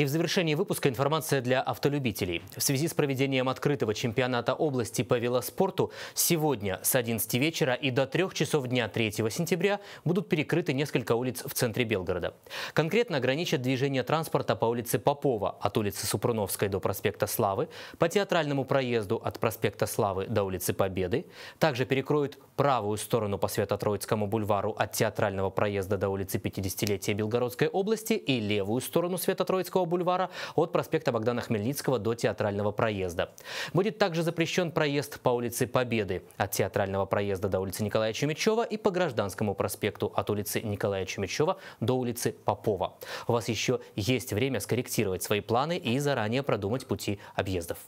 И в завершении выпуска информация для автолюбителей. В связи с проведением открытого чемпионата области по велоспорту сегодня с 11 вечера и до 3 часов дня 3 сентября будут перекрыты несколько улиц в центре Белгорода. Конкретно ограничат движение транспорта по улице Попова от улицы Супруновской до проспекта Славы, по театральному проезду от проспекта Славы до улицы Победы. Также перекроют правую сторону по Свято-Троицкому бульвару от театрального проезда до улицы 50-летия Белгородской области и левую сторону Свято-Троицкого бульвара от проспекта Богдана Хмельницкого до Театрального проезда. Будет также запрещен проезд по улице Победы от Театрального проезда до улицы Николая Чумичева и по Гражданскому проспекту от улицы Николая Чумичева до улицы Попова. У вас еще есть время скорректировать свои планы и заранее продумать пути объездов.